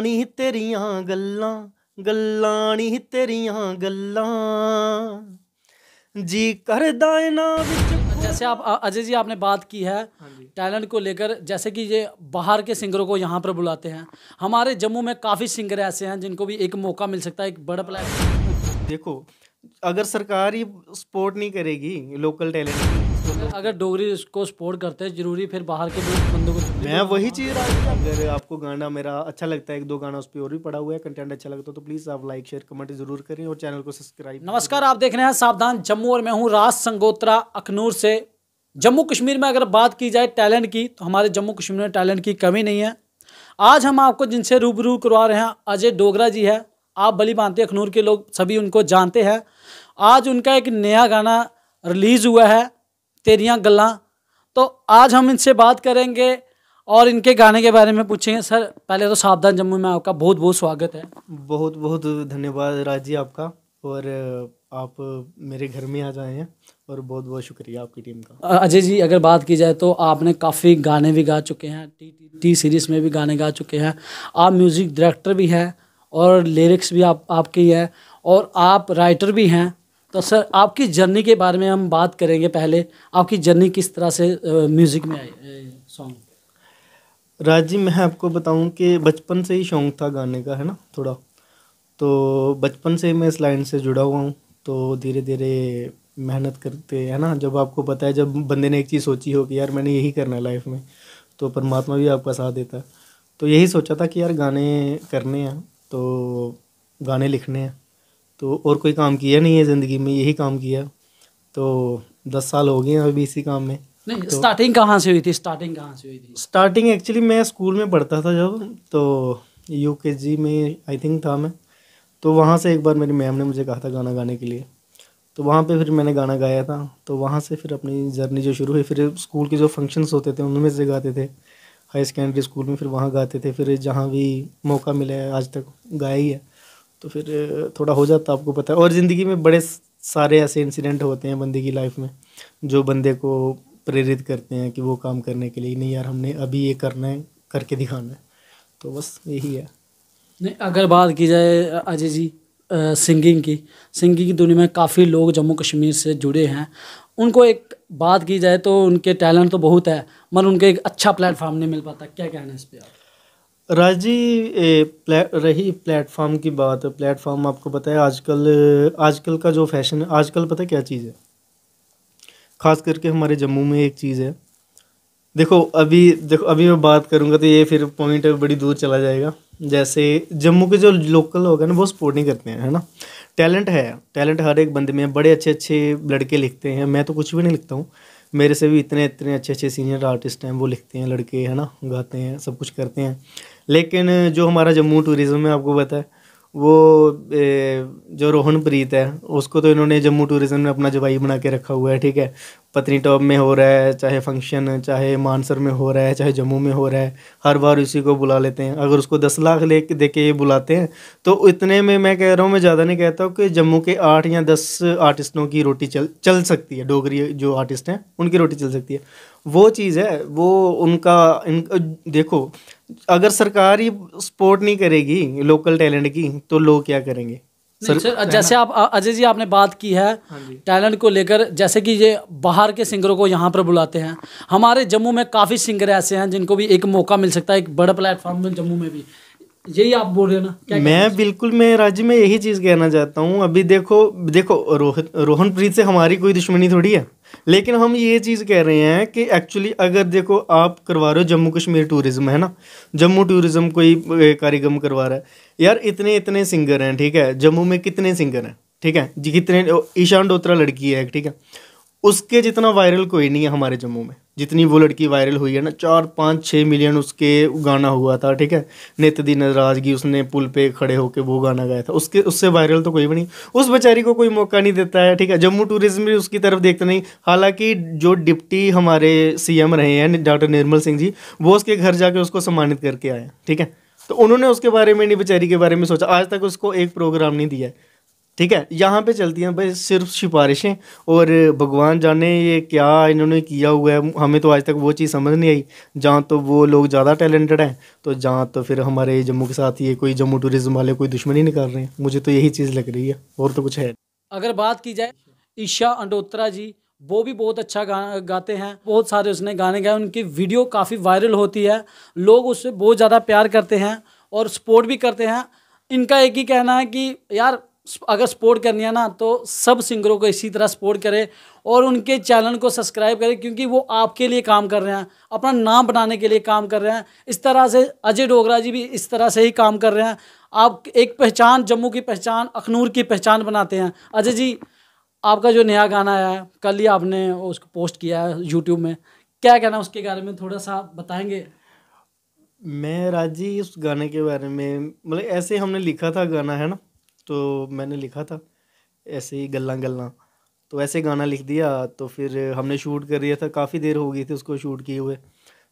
ਨੀ तेरिया ਗੱਲਾਂ ਗੱਲਾਂ ਨੀ तेरिया ਗੱਲਾਂ जी कर जैसे आप अजय जी आपने बात की है टैलेंट को लेकर जैसे कि ये बाहर के सिंगरों को यहाँ पर बुलाते हैं हमारे जम्मू में काफ़ी सिंगर ऐसे हैं जिनको भी एक मौका मिल सकता है एक बड़ा प्लेटफॉर्म देखो अगर सरकार ही सपोर्ट नहीं करेगी लोकल टैलेंट की अगर डोगरी को सपोर्ट करते हैं जरूरी फिर बाहर के बंदों को मैं वही चीज़ रहा अगर आपको गाना मेरा अच्छा लगता है एक दो गाना उस पर और भी पड़ा हुआ है कंटेंट अच्छा लगता है तो प्लीज़ आप लाइक शेयर कमेंट जरूर करें और चैनल को सब्सक्राइब नमस्कार आप देख रहे हैं सावधान जम्मू और मैं हूँ राज संगोत्रा अखनूर से जम्मू कश्मीर में अगर बात की जाए टैलेंट की तो हमारे जम्मू कश्मीर में टैलेंट की कमी नहीं है आज हम आपको जिनसे रूबरू करवा रहे हैं अजय डोगरा जी है आप बली मानते अखनूर के लोग सभी उनको जानते हैं आज उनका एक नया गाना रिलीज़ हुआ है तेरियाँ गल्ला तो आज हम इनसे बात करेंगे और इनके गाने के बारे में पूछेंगे सर पहले तो सावधान जम्मू में आपका बहुत बहुत स्वागत है बहुत बहुत धन्यवाद राज जी आपका और आप मेरे घर में आ जाए हैं और बहुत बहुत शुक्रिया आपकी टीम का अजय जी अगर बात की जाए तो आपने काफ़ी गाने भी गा चुके हैं टी टी, टी सीरीज़ में भी गाने गा चुके हैं आप म्यूज़िक डायरेक्टर भी हैं और लिरिक्स भी आप आपकी है और आप राइटर भी हैं तो सर आपकी जर्नी के बारे में हम बात करेंगे पहले आपकी जर्नी किस तरह से म्यूज़िक में आई सॉन्ग राज जी मैं आपको बताऊं कि बचपन से ही शौक था गाने का है ना थोड़ा तो बचपन से मैं इस लाइन से जुड़ा हुआ हूँ तो धीरे धीरे मेहनत करते है ना जब आपको पता है जब बंदे ने एक चीज़ सोची हो कि यार मैंने यही करना है लाइफ में तो परमात्मा भी आपका साथ देता है तो यही सोचा था कि यार गाने करने हैं तो गाने लिखने हैं तो और कोई काम किया नहीं है ज़िंदगी में यही काम किया तो दस साल हो गए हैं अभी इसी काम में नहीं तो, स्टार्टिंग कहाँ से हुई थी स्टार्टिंग कहाँ से हुई थी स्टार्टिंग एक्चुअली मैं स्कूल में पढ़ता था जब तो यू में आई थिंक था मैं तो वहाँ से एक बार मेरी मैम ने मुझे कहा था गाना गाने के लिए तो वहाँ पे फिर मैंने गाना गाया था तो वहाँ से फिर अपनी जर्नी जो शुरू हुई फिर स्कूल के जो फंक्शंस होते थे उनमें से गाते थे हाई सेकेंडरी स्कूल में फिर वहाँ गाते थे फिर जहाँ भी मौका मिला है आज तक गाया ही है तो फिर थोड़ा हो जाता आपको पता है और ज़िंदगी में बड़े सारे ऐसे इंसिडेंट होते हैं बंदे की लाइफ में जो बंदे को प्रेरित करते हैं कि वो काम करने के लिए नहीं यार हमने अभी ये करना है करके दिखाना है तो बस यही है नहीं अगर बात की जाए अजय जी आ, सिंगिंग की सिंगिंग की दुनिया में काफ़ी लोग जम्मू कश्मीर से जुड़े हैं उनको एक बात की जाए तो उनके टैलेंट तो बहुत है मगर उनके एक अच्छा प्लेटफॉर्म नहीं मिल पाता क्या कहना है इस पर आप राजी प्ले, रही प्लेटफार्म की बात प्लेटफार्म आपको पता है आजकल आजकल का जो फैशन है आजकल पता है क्या चीज़ है ख़ास करके हमारे जम्मू में एक चीज़ है देखो अभी देखो अभी मैं बात करूँगा तो ये फिर पॉइंट बड़ी दूर चला जाएगा जैसे जम्मू के जो लोकल लोग हैं ना वो सपोर्ट नहीं करते हैं है ना टैलेंट है टैलेंट हर एक बंदे में बड़े अच्छे अच्छे लड़के लिखते हैं मैं तो कुछ भी नहीं लिखता हूँ मेरे से भी इतने इतने अच्छे अच्छे सीनियर आर्टिस्ट हैं वो लिखते हैं लड़के है ना गाते हैं सब कुछ करते हैं लेकिन जो हमारा जम्मू टूरिज़्म है आपको पता है वो जो रोहन प्रीत है उसको तो इन्होंने जम्मू टूरिज़्म में अपना जवाई बना के रखा हुआ है ठीक है पत्नी टॉप में हो रहा है चाहे फंक्शन चाहे मानसर में हो रहा है चाहे जम्मू में हो रहा है हर बार उसी को बुला लेते हैं अगर उसको दस लाख ले दे के ये बुलाते हैं तो इतने में मैं कह रहा हूँ मैं ज़्यादा नहीं कहता हूँ कि जम्मू के आठ या दस आर्टिस्टों की रोटी चल चल सकती है डोगरी जो आर्टिस्ट हैं उनकी रोटी चल सकती है वो चीज़ है वो उनका इन देखो अगर सरकार ही सपोर्ट नहीं करेगी लोकल टैलेंट की तो लोग क्या करेंगे सर जैसे आप अजय जी आपने बात की है हाँ टैलेंट को लेकर जैसे कि ये बाहर के सिंगरों को यहाँ पर बुलाते हैं हमारे जम्मू में काफ़ी सिंगर ऐसे हैं जिनको भी एक मौका मिल सकता है एक बड़ा प्लेटफॉर्म जम्मू में भी यही आप बोल रहे हो ना क्या मैं बिल्कुल मैं राजी में यही चीज़ कहना चाहता हूँ अभी देखो देखो रोहन रोहनप्रीत से हमारी कोई दुश्मनी थोड़ी है लेकिन हम ये चीज़ कह रहे हैं कि एक्चुअली अगर देखो आप करवा रहे हो जम्मू कश्मीर टूरिज़्म है ना जम्मू टूरिज़्म कोई कार्यक्रम करवा रहा है यार इतने इतने सिंगर हैं ठीक है जम्मू में कितने सिंगर हैं ठीक है जी कितने ईशान डोत्रा लड़की है ठीक है उसके जितना वायरल कोई नहीं है हमारे जम्मू में जितनी वो लड़की वायरल हुई है ना चार पाँच छः मिलियन उसके गाना हुआ था ठीक है नेतदी नजराजगी उसने पुल पे खड़े होकर वो गाना गाया था उसके उससे वायरल तो कोई भी नहीं उस बेचारी को कोई मौका नहीं देता है ठीक है जम्मू टूरिज्म भी उसकी तरफ देखते नहीं हालांकि जो डिप्टी हमारे सीएम रहे हैं डॉक्टर निर्मल सिंह जी वो उसके घर जाके उसको सम्मानित करके आए ठीक है तो उन्होंने उसके बारे में नहीं बेचारी के बारे में सोचा आज तक उसको एक प्रोग्राम नहीं दिया है ठीक है यहाँ पे चलती हैं भाई सिर्फ सिफारिशें और भगवान जाने ये क्या इन्होंने किया हुआ है हमें तो आज तक वो चीज़ समझ नहीं आई जहाँ तो वो लोग ज़्यादा टैलेंटेड हैं तो जहाँ तो फिर हमारे जम्मू के साथ ये कोई जम्मू टूरिज़्म वाले कोई दुश्मनी नहीं कर रहे हैं मुझे तो यही चीज़ लग रही है और तो कुछ है अगर बात की जाए ईशा अंडोत्रा जी वो भी बहुत अच्छा गा, गाते हैं बहुत सारे उसने गाने गाए उनकी वीडियो काफ़ी वायरल होती है लोग उससे बहुत ज़्यादा प्यार करते हैं और सपोर्ट भी करते हैं इनका एक ही कहना है कि यार अगर सपोर्ट करनी है ना तो सब सिंगरों को इसी तरह सपोर्ट करें और उनके चैनल को सब्सक्राइब करें क्योंकि वो आपके लिए काम कर रहे हैं अपना नाम बनाने के लिए काम कर रहे हैं इस तरह से अजय डोगरा जी भी इस तरह से ही काम कर रहे हैं आप एक पहचान जम्मू की पहचान अखनूर की पहचान बनाते हैं अजय जी आपका जो नया गाना आया है कल ही आपने उसको पोस्ट किया है यूट्यूब में क्या कहना उसके बारे में थोड़ा सा बताएंगे मैं राजी उस गाने के बारे में मतलब ऐसे हमने लिखा था गाना है ना तो मैंने लिखा था ऐसे ही गल्ला गल्ला तो ऐसे गाना लिख दिया तो फिर हमने शूट कर दिया था काफ़ी देर हो गई थी उसको शूट किए हुए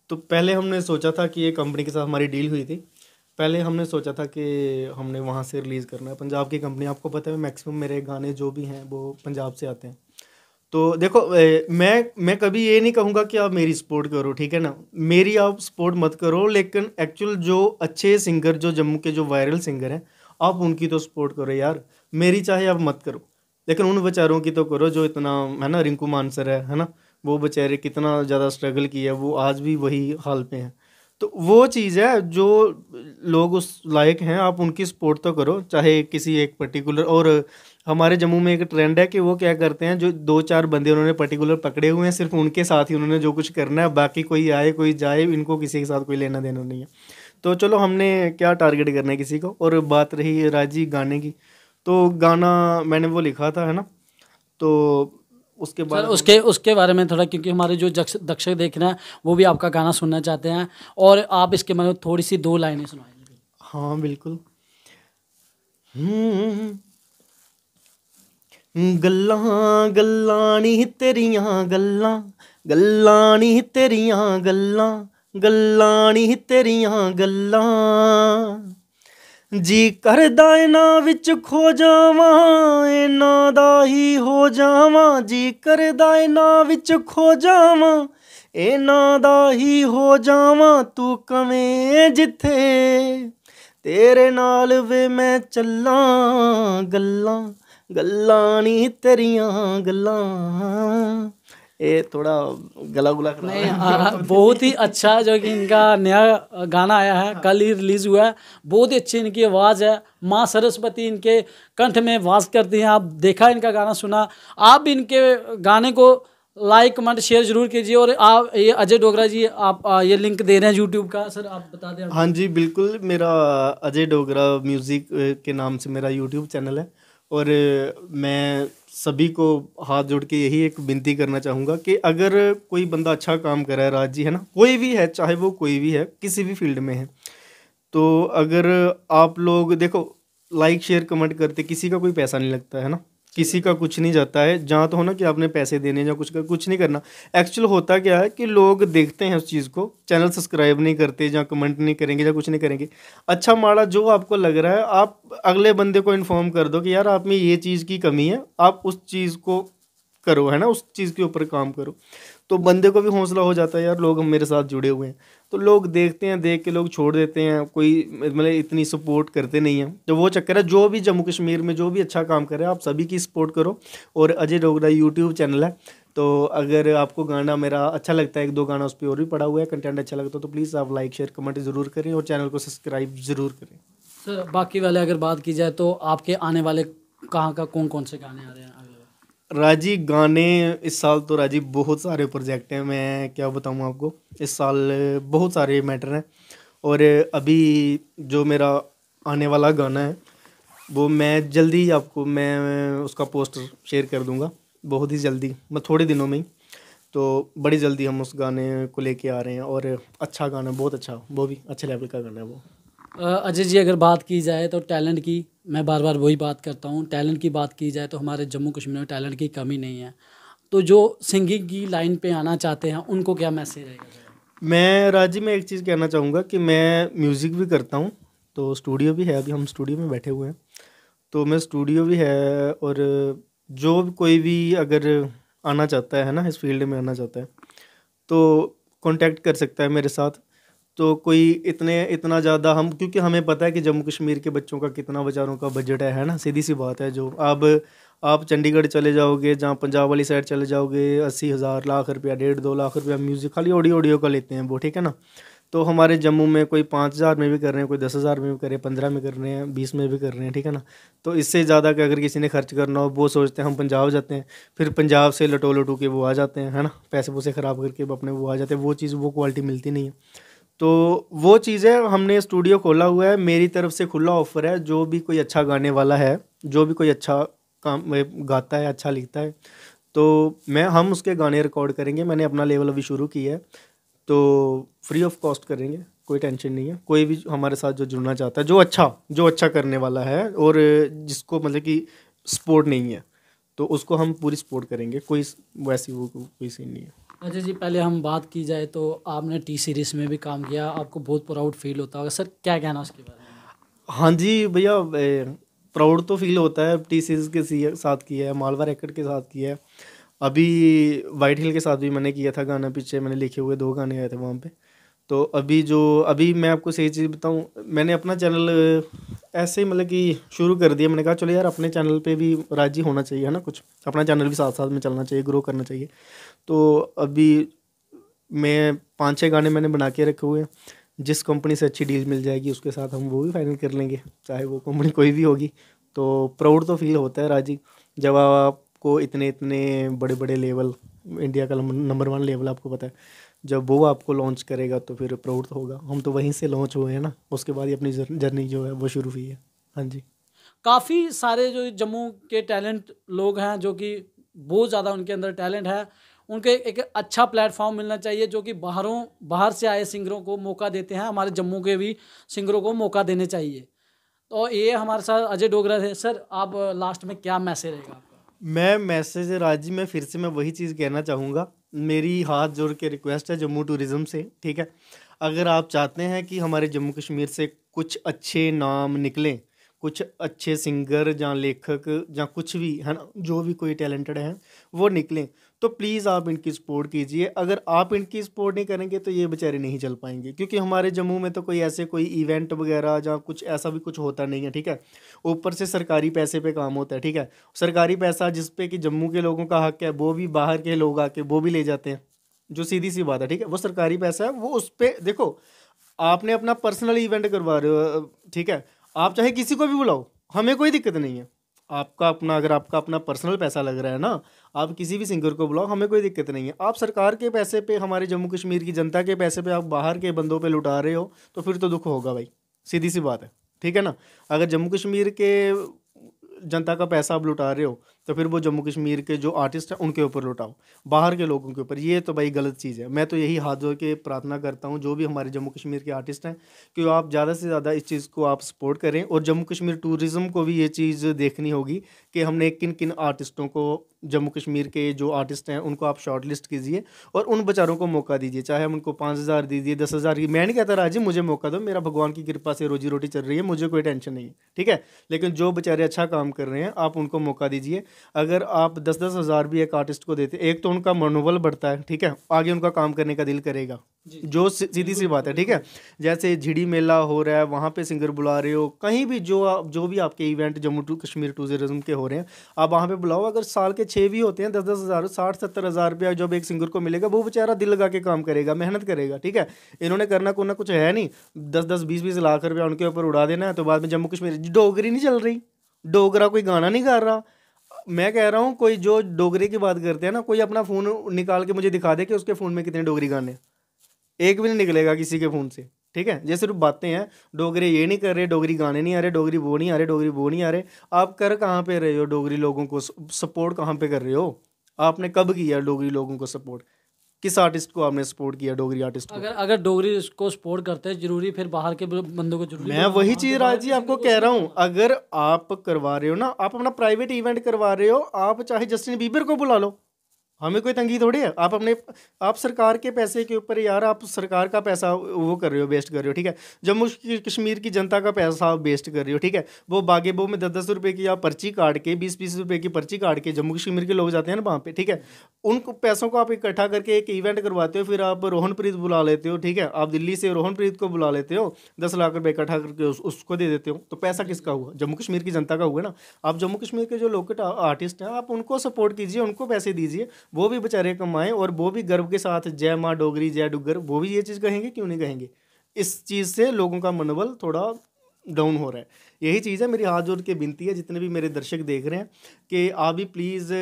तो पहले हमने सोचा था कि ये कंपनी के साथ हमारी डील हुई थी पहले हमने सोचा था कि हमने वहाँ से रिलीज़ करना है पंजाब की कंपनी आपको पता है मैक्सिमम मेरे गाने जो भी हैं वो पंजाब से आते हैं तो देखो ए, मैं मैं कभी ये नहीं कहूँगा कि आप मेरी सपोर्ट करो ठीक है ना मेरी आप सपोर्ट मत करो लेकिन एक्चुअल जो अच्छे सिंगर जो जम्मू के जो वायरल सिंगर हैं आप उनकी तो सपोर्ट करो यार मेरी चाहे आप मत करो लेकिन उन बेचारों की तो करो जो इतना है ना रिंकू मानसर है है ना वो बेचारे कितना ज़्यादा स्ट्रगल किया है वो आज भी वही हाल पे हैं तो वो चीज़ है जो लोग उस लायक हैं आप उनकी सपोर्ट तो करो चाहे किसी एक पर्टिकुलर और हमारे जम्मू में एक ट्रेंड है कि वो क्या करते हैं जो दो चार बंदे उन्होंने पर्टिकुलर पकड़े हुए हैं सिर्फ उनके साथ ही उन्होंने जो कुछ करना है बाकी कोई आए कोई जाए इनको किसी के साथ कोई लेना देना नहीं है तो चलो हमने क्या टारगेट करना है किसी को और बात रही राजी गाने की तो गाना मैंने वो लिखा था है ना तो उसके बाद उसके उसके बारे में थोड़ा क्योंकि हमारे जो दक्षक देख रहे हैं वो भी आपका गाना सुनना चाहते हैं और आप इसके बारे में थोड़ी सी दो लाइनें सुनाएंगे हाँ बिल्कुल गल्ला हम्म, गल्लां नहीं तेरियां गल्ला गल्लां नहीं तेरियां गल्ला ਗੱਲਾਂ ਨਹੀਂ ਤੇਰੀਆਂ ਗੱਲਾਂ ਜੀ ਕਰਦਾ ਇਹਨਾਂ ਵਿੱਚ ਖੋ ਜਾਵਾਂ ਇਹਨਾਂ ਦਾ ਹੀ ਹੋ ਜਾਵਾਂ ਜੀ ਕਰਦਾ ਇਹਨਾਂ ਵਿੱਚ ਖੋ ਜਾਵਾਂ ਇਹਨਾਂ ਦਾ ਹੀ ਹੋ ਜਾਵਾਂ ਤੂੰ ਕਵੇਂ ਜਿੱਥੇ ਤੇਰੇ ਨਾਲ ਵੇ ਮੈਂ ਚੱਲਾਂ ਗੱਲਾਂ ਗੱਲਾਂ ਨਹੀਂ ਤੇਰੀਆਂ ਗੱਲਾਂ ये थोड़ा गला गुला कर नहीं बहुत ही अच्छा जो कि इनका नया गाना आया है कल ही रिलीज हुआ है बहुत ही अच्छी इनकी आवाज़ है माँ सरस्वती इनके कंठ में वास करती हैं आप देखा इनका गाना सुना आप भी इनके गाने को लाइक कमेंट शेयर जरूर कीजिए और आप ये अजय डोगरा जी आप ये लिंक दे रहे हैं यूट्यूब का सर आप बता दें हाँ जी बिल्कुल मेरा अजय डोगरा म्यूज़िक के नाम से मेरा यूट्यूब चैनल है और मैं सभी को हाथ जोड़ के यही एक विनती करना चाहूँगा कि अगर कोई बंदा अच्छा काम कर रहा है राज जी है ना कोई भी है चाहे वो कोई भी है किसी भी फील्ड में है तो अगर आप लोग देखो लाइक शेयर कमेंट करते किसी का कोई पैसा नहीं लगता है ना किसी का कुछ नहीं जाता है जहाँ तो होना कि आपने पैसे देने या कुछ कर कुछ नहीं करना एक्चुअल होता क्या है कि लोग देखते हैं उस चीज़ को चैनल सब्सक्राइब नहीं करते या कमेंट नहीं करेंगे या कुछ नहीं करेंगे अच्छा माड़ा जो आपको लग रहा है आप अगले बंदे को इन्फॉर्म कर दो कि यार आप में ये चीज़ की कमी है आप उस चीज़ को करो है ना उस चीज़ के ऊपर काम करो तो बंदे को भी हौसला हो जाता है यार लोग हम मेरे साथ जुड़े हुए हैं तो लोग देखते हैं देख के लोग छोड़ देते हैं कोई मतलब इतनी सपोर्ट करते नहीं हैं तो वो चक्कर है जो भी जम्मू कश्मीर में जो भी अच्छा काम करे आप सभी की सपोर्ट करो और अजय डोगरा यूट्यूब चैनल है तो अगर आपको गाना मेरा अच्छा लगता है एक दो गाना उस पर और भी पड़ा हुआ है कंटेंट अच्छा लगता है तो प्लीज़ आप लाइक शेयर कमेंट ज़रूर करें और चैनल को सब्सक्राइब ज़रूर करें सर बाकी वाले अगर बात की जाए तो आपके आने वाले कहाँ का कौन कौन से गाने आ रहे हैं राजी गाने इस साल तो राजी बहुत सारे प्रोजेक्ट हैं मैं क्या बताऊँ आपको इस साल बहुत सारे मैटर हैं और अभी जो मेरा आने वाला गाना है वो मैं जल्दी ही आपको मैं उसका पोस्टर शेयर कर दूंगा बहुत ही जल्दी मैं थोड़े दिनों में ही तो बड़ी जल्दी हम उस गाने को लेके आ रहे हैं और अच्छा गाना बहुत अच्छा वो भी अच्छे लेवल का गाना है वो अजय जी अगर बात की जाए तो टैलेंट की मैं बार बार वही बात करता हूँ टैलेंट की बात की जाए तो हमारे जम्मू कश्मीर में टैलेंट की कमी नहीं है तो जो सिंगिंग की लाइन पे आना चाहते हैं उनको क्या मैसेज रहेगा मैं राजी में एक चीज़ कहना चाहूँगा कि मैं म्यूज़िक भी करता हूँ तो स्टूडियो भी है अभी हम स्टूडियो में बैठे हुए हैं तो मैं स्टूडियो भी है और जो भी कोई भी अगर आना चाहता है ना इस फील्ड में आना चाहता है तो कांटेक्ट कर सकता है मेरे साथ तो कोई इतने इतना ज़्यादा हम क्योंकि हमें पता है कि जम्मू कश्मीर के बच्चों का कितना बेचारों का बजट है है ना सीधी सी बात है जो अब आप चंडीगढ़ चले जाओगे जहाँ पंजाब वाली साइड चले जाओगे अस्सी हज़ार लाख रुपया डेढ़ दो लाख रुपया म्यूज़िक खाली ऑडियो ऑडियो का लेते हैं वो ठीक है ना तो हमारे जम्मू में कोई पाँच हज़ार में भी कर रहे हैं कोई दस हज़ार में भी कर रहे हैं पंद्रह में कर रहे हैं बीस में भी कर रहे हैं ठीक है ना तो इससे ज़्यादा कि अगर किसी ने खर्च करना हो वो सोचते हैं हम पंजाब जाते हैं फिर पंजाब से लटो लटू के वो आ जाते हैं है ना पैसे पुसे ख़राब करके अपने वो आ जाते हैं वो चीज़ वो क्वालिटी मिलती नहीं है तो वो चीज़ है हमने स्टूडियो खोला हुआ है मेरी तरफ से खुला ऑफ़र है जो भी कोई अच्छा गाने वाला है जो भी कोई अच्छा काम गाता है अच्छा लिखता है तो मैं हम उसके गाने रिकॉर्ड करेंगे मैंने अपना लेवल अभी शुरू किया है तो फ्री ऑफ कॉस्ट करेंगे कोई टेंशन नहीं है कोई भी हमारे साथ जो जुड़ना चाहता है जो अच्छा जो अच्छा करने वाला है और जिसको मतलब कि सपोर्ट नहीं है तो उसको हम पूरी सपोर्ट करेंगे कोई वैसी वो कोई सीन नहीं है अच्छा जी पहले हम बात की जाए तो आपने टी सीरीज में भी काम किया आपको बहुत प्राउड फील होता होगा सर क्या कहना उसके बारे में हाँ जी भैया प्राउड तो फील होता है टी सीरीज के साथ किया है मालवा रेकर्ड के साथ किया है अभी वाइट हिल के साथ भी मैंने किया था गाना पीछे मैंने लिखे हुए दो गाने आए थे वहाँ पे तो अभी जो अभी मैं आपको सही चीज़ बताऊँ मैंने अपना चैनल ऐसे ही मतलब कि शुरू कर दिया मैंने कहा चलो यार अपने चैनल पे भी राजी होना चाहिए है ना कुछ अपना चैनल भी साथ साथ में चलना चाहिए ग्रो करना चाहिए तो अभी मैं पाँच छः गाने मैंने बना के रखे हुए हैं जिस कंपनी से अच्छी डील मिल जाएगी उसके साथ हम वो भी फाइनल कर लेंगे चाहे वो कंपनी कोई भी होगी तो प्राउड तो फील होता है राजी जब आपको इतने इतने बड़े बड़े लेवल इंडिया का नंबर वन लेवल आपको पता है जब वो आपको लॉन्च करेगा तो फिर प्राउड तो होगा हम तो वहीं से लॉन्च हुए हैं ना उसके बाद ही अपनी जर्नी जो है वो शुरू हुई है हाँ जी काफ़ी सारे जो जम्मू के टैलेंट लोग हैं जो कि बहुत ज़्यादा उनके अंदर टैलेंट है उनके एक अच्छा प्लेटफॉर्म मिलना चाहिए जो कि बाहरों बाहर से आए सिंगरों को मौका देते हैं हमारे जम्मू के भी सिंगरों को मौका देने चाहिए तो ये हमारे साथ अजय डोगरा थे सर आप लास्ट में क्या मैसेज रहेगा मैं मैसेज राजी में फिर से मैं वही चीज़ कहना चाहूँगा मेरी हाथ जोड़ के रिक्वेस्ट है जम्मू टूरिज़्म से ठीक है अगर आप चाहते हैं कि हमारे जम्मू कश्मीर से कुछ अच्छे नाम निकलें कुछ अच्छे सिंगर या लेखक या कुछ भी है ना जो भी कोई टैलेंटेड हैं वो निकलें तो प्लीज़ आप इनकी सपोर्ट कीजिए अगर आप इनकी सपोर्ट नहीं करेंगे तो ये बेचारे नहीं चल पाएंगे क्योंकि हमारे जम्मू में तो कोई ऐसे कोई इवेंट वगैरह या कुछ ऐसा भी कुछ होता नहीं है ठीक है ऊपर से सरकारी पैसे पे काम होता है ठीक है सरकारी पैसा जिस पे कि जम्मू के लोगों का हक है वो भी बाहर के लोग आके वो भी ले जाते हैं जो सीधी सी बात है ठीक है वो सरकारी पैसा है वो उस पर देखो आपने अपना पर्सनल इवेंट करवा रहे हो ठीक है आप चाहे किसी को भी बुलाओ हमें कोई दिक्कत नहीं है आपका अपना अगर आपका अपना पर्सनल पैसा लग रहा है ना आप किसी भी सिंगर को बुलाओ हमें कोई दिक्कत नहीं है आप सरकार के पैसे पे हमारे जम्मू कश्मीर की जनता के पैसे पे आप बाहर के बंदों पे लुटा रहे हो तो फिर तो दुख होगा भाई सीधी सी बात है ठीक है ना अगर जम्मू कश्मीर के जनता का पैसा आप लुटा रहे हो तो फिर वो जम्मू कश्मीर के जो आर्टिस्ट हैं उनके ऊपर लौटाओ बाहर के लोगों के ऊपर ये तो भाई गलत चीज़ है मैं तो यही हाथ धो के प्रार्थना करता हूँ जो भी हमारे जम्मू कश्मीर के आर्टिस्ट हैं कि आप ज़्यादा से ज़्यादा इस चीज़ को आप सपोर्ट करें और जम्मू कश्मीर टूरिज़्म को भी ये चीज़ देखनी होगी कि हमने किन किन आर्टिस्टों को जम्मू कश्मीर के जो आर्टिस्ट हैं उनको आप शॉर्ट लिस्ट कीजिए और उन बेचारों को मौका दीजिए चाहे हम उनको पाँच हज़ार दीजिए दस हज़ार की मैं नहीं कहता राजी मुझे मौका दो मेरा भगवान की कृपा से रोजी रोटी चल रही है मुझे कोई टेंशन नहीं है ठीक है लेकिन जो बेचारे अच्छा काम कर रहे हैं आप उनको मौका दीजिए अगर आप दस दस हज़ार भी एक आर्टिस्ट को देते एक तो उनका मनोबल बढ़ता है ठीक है आगे उनका काम करने का दिल करेगा जो सीधी सी बात है ठीक है जैसे झिड़ी मेला हो रहा है वहाँ पे सिंगर बुला रहे हो कहीं भी जो जो भी आपके event Jammu to Kashmir tourism के हो रहे हैं आप वहाँ पे बुलाओ अगर साल के छः भी होते हैं दस दस हज़ार साठ सत्तर हज़ार रुपया जब एक सिंगर को मिलेगा वो बेचारा दिल लगा के काम करेगा मेहनत करेगा ठीक है इन्होंने करना को कुछ है नहीं दस दस बीस बीस लाख रुपया उनके ऊपर उड़ा देना है तो बाद में जम्मू कश्मीर डोगरी नहीं चल रही डोगरा कोई गाना नहीं गा रहा मैं कह रहा हूँ कोई जो डोगरी की बात करते हैं ना कोई अपना फ़ोन निकाल के मुझे दिखा दे कि उसके फ़ोन में कितने डोगरी गाने हैं एक भी नहीं निकलेगा किसी के फ़ोन से ठीक है जैसे रूप बातें हैं डोगरे ये नहीं कर रहे डोगरी गाने नहीं आ रहे डोगरी वो नहीं आ रहे डोगरी वो नहीं आ रहे आप कर कहाँ पे रहे हो डोगरी लोगों को सपोर्ट कहाँ पे कर रहे हो आपने कब किया डोगरी लोगों को सपोर्ट किस आर्टिस्ट को आपने सपोर्ट किया डोगरी आर्टिस्ट अगर अगर डोगरी को सपोर्ट करते हैं जरूरी फिर बाहर के बंदों को जरूरी मैं तो वही चीज़ राज जी आपको कह रहा हूँ अगर आप करवा रहे हो ना आप अपना प्राइवेट इवेंट करवा रहे हो आप चाहे जस्टिन बीबर को बुला लो हमें कोई तंगी थोड़ी है आप अपने आप सरकार के पैसे के ऊपर यार आप सरकार का पैसा वो कर रहे हो वेस्ट कर रहे हो ठीक है जम्मू कश्मीर की जनता का पैसा आप वेस्ट कर रहे हो ठीक है वो बागे बो में दस दस रुपये की आप पर्ची काट के बीस बीस रुपये की पर्ची काट के जम्मू कश्मीर के लोग जाते हैं ना वहाँ पे ठीक है उन पैसों को आप इकट्ठा करके एक इवेंट करवाते हो फिर आप रोहनप्रीत बुला लेते हो ठीक है आप दिल्ली से रोहनप्रीत को बुला लेते हो दस लाख रुपये इकट्ठा करके उसको दे देते हो तो पैसा किसका हुआ जम्मू कश्मीर की जनता का हुआ ना आप जम्मू कश्मीर के जो लोकल आर्टिस्ट हैं आप उनको सपोर्ट कीजिए उनको पैसे दीजिए वो भी बेचारे कमाएं और वो भी गर्व के साथ जय माँ डोगरी जय डुगर वो भी ये चीज़ कहेंगे क्यों नहीं कहेंगे इस चीज़ से लोगों का मनोबल थोड़ा डाउन हो रहा है यही चीज़ है मेरी हाथ जोड़ के विनती है जितने भी मेरे दर्शक देख रहे हैं कि आप भी प्लीज़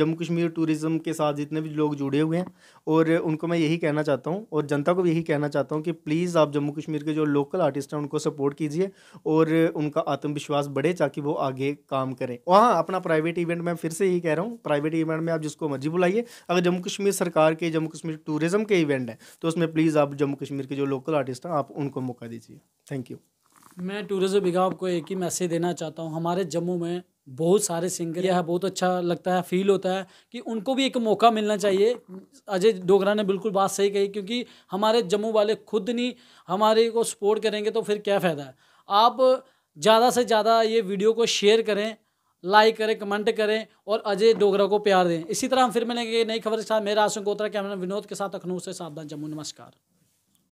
जम्मू कश्मीर टूरिज़्म के साथ जितने भी लोग जुड़े हुए हैं और उनको मैं यही कहना चाहता हूँ और जनता को भी यही कहना चाहता हूँ कि प्लीज़ आप जम्मू कश्मीर के जो लोकल आर्टिस्ट हैं उनको सपोर्ट कीजिए और उनका आत्मविश्वास बढ़े ताकि वो आगे काम करें वहाँ अपना प्राइवेट इवेंट मैं फिर से यही कह रहा हूँ प्राइवेट इवेंट में आप जिसको मर्जी बुलाइए अगर जम्मू कश्मीर सरकार के जम्मू कश्मीर टूरिज़्म के इवेंट हैं तो उसमें प्लीज़ आप जम्मू कश्मीर के जो लोकल आर्टिस्ट हैं आप उनको मौका दीजिए थैंक यू मैं टूरिज्म विभाग को एक ही मैसेज देना चाहता हूँ हमारे जम्मू में बहुत सारे सिंगर यह बहुत अच्छा लगता है फील होता है कि उनको भी एक मौका मिलना चाहिए अजय डोगरा ने बिल्कुल बात सही कही क्योंकि हमारे जम्मू वाले खुद नहीं हमारे को सपोर्ट करेंगे तो फिर क्या फ़ायदा है आप ज़्यादा से ज़्यादा ये वीडियो को शेयर करें लाइक करें कमेंट करें और अजय डोगरा को प्यार दें इसी तरह हम फिर मिलेंगे नई खबर के साथ मेरा आशंक कैमरा विनोद के साथ अखनूर से सावधान जम्मू नमस्कार